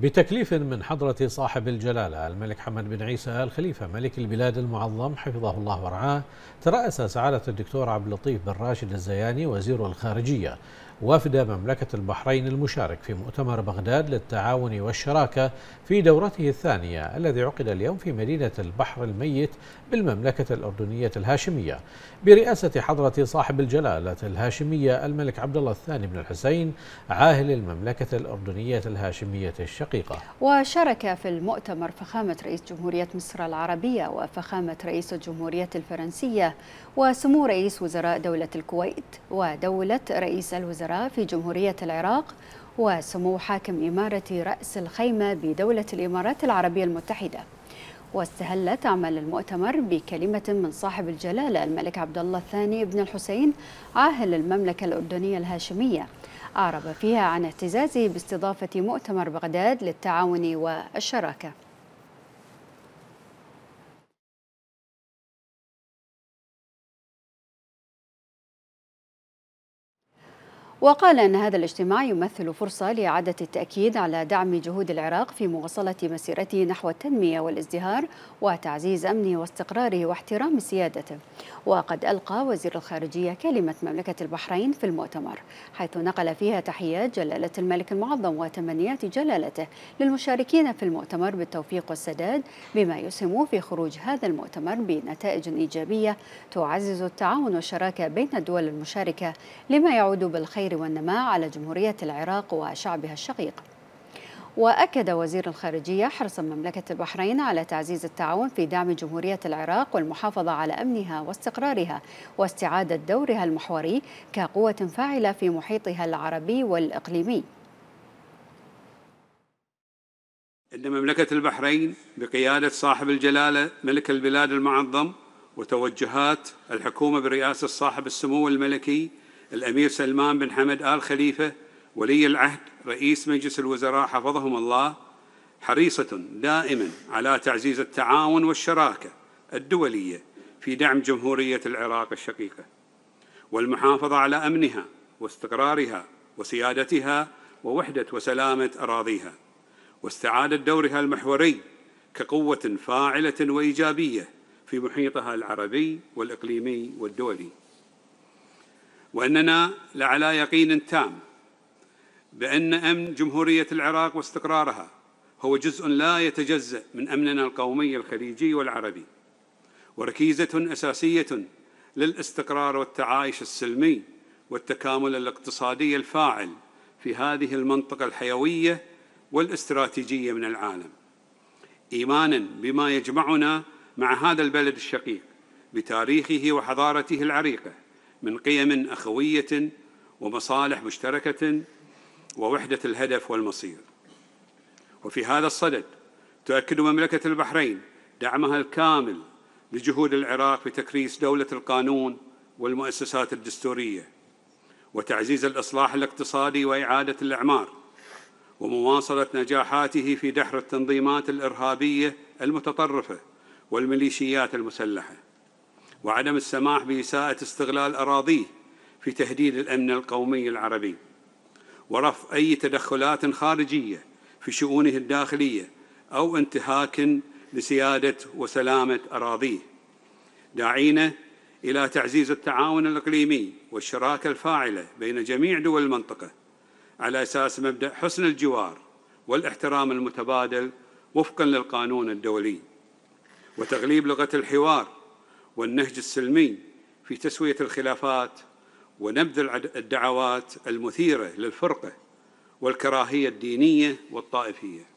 بتكليف من حضرة صاحب الجلالة الملك حمد بن عيسى آل خليفة ملك البلاد المعظم حفظه الله ورعاه ترأس سعادة الدكتور عبد اللطيف بن راشد الزياني وزير الخارجية وفد مملكة البحرين المشارك في مؤتمر بغداد للتعاون والشراكة في دورته الثانية الذي عقد اليوم في مدينة البحر الميت بالمملكة الأردنية الهاشمية برئاسة حضرة صاحب الجلالة الهاشمية الملك عبد الله الثاني بن الحسين عاهل المملكة الأردنية الهاشمية الشقيقة وشارك في المؤتمر فخامة رئيس جمهورية مصر العربية وفخامة رئيس الجمهورية الفرنسية وسمو رئيس وزراء دولة الكويت ودولة رئيس الوزراء الوزراء في جمهورية العراق وسمو حاكم إمارة رأس الخيمة بدولة الإمارات العربية المتحدة واستهلت عمل المؤتمر بكلمة من صاحب الجلالة الملك عبد الله الثاني بن الحسين عاهل المملكة الأردنية الهاشمية أعرب فيها عن اعتزازه باستضافة مؤتمر بغداد للتعاون والشراكة وقال أن هذا الاجتماع يمثل فرصة لإعادة التأكيد على دعم جهود العراق في مواصلة مسيرته نحو التنمية والازدهار وتعزيز أمنه واستقراره واحترام سيادته وقد ألقى وزير الخارجية كلمة مملكة البحرين في المؤتمر حيث نقل فيها تحيات جلالة الملك المعظم وتمنيات جلالته للمشاركين في المؤتمر بالتوفيق والسداد بما يسهم في خروج هذا المؤتمر بنتائج إيجابية تعزز التعاون والشراكة بين الدول المشاركة لما يعود بالخير الخير والنماء على جمهورية العراق وشعبها الشقيق وأكد وزير الخارجية حرص مملكة البحرين على تعزيز التعاون في دعم جمهورية العراق والمحافظة على أمنها واستقرارها واستعادة دورها المحوري كقوة فاعلة في محيطها العربي والإقليمي إن مملكة البحرين بقيادة صاحب الجلالة ملك البلاد المعظم وتوجهات الحكومة برئاسة صاحب السمو الملكي الأمير سلمان بن حمد آل خليفة ولي العهد رئيس مجلس الوزراء حفظهم الله حريصة دائما على تعزيز التعاون والشراكة الدولية في دعم جمهورية العراق الشقيقة والمحافظة على أمنها واستقرارها وسيادتها ووحدة وسلامة أراضيها واستعادة دورها المحوري كقوة فاعلة وإيجابية في محيطها العربي والإقليمي والدولي وأننا لعلى يقين تام بأن أمن جمهورية العراق واستقرارها هو جزء لا يتجزأ من أمننا القومي الخليجي والعربي وركيزة أساسية للاستقرار والتعايش السلمي والتكامل الاقتصادي الفاعل في هذه المنطقة الحيوية والاستراتيجية من العالم إيمانا بما يجمعنا مع هذا البلد الشقيق بتاريخه وحضارته العريقه من قيم أخوية ومصالح مشتركة ووحدة الهدف والمصير وفي هذا الصدد تؤكد مملكة البحرين دعمها الكامل لجهود العراق في تكريس دولة القانون والمؤسسات الدستورية وتعزيز الإصلاح الاقتصادي وإعادة الإعمار ومواصلة نجاحاته في دحر التنظيمات الإرهابية المتطرفة والميليشيات المسلحة وعدم السماح بإساءة استغلال أراضيه في تهديد الأمن القومي العربي ورفع أي تدخلات خارجية في شؤونه الداخلية أو انتهاك لسيادة وسلامة أراضيه داعينا إلى تعزيز التعاون الإقليمي والشراكة الفاعلة بين جميع دول المنطقة على أساس مبدأ حسن الجوار والاحترام المتبادل وفقا للقانون الدولي وتغليب لغة الحوار والنهج السلمي في تسوية الخلافات ونبذ الدعوات المثيرة للفرقة والكراهية الدينية والطائفية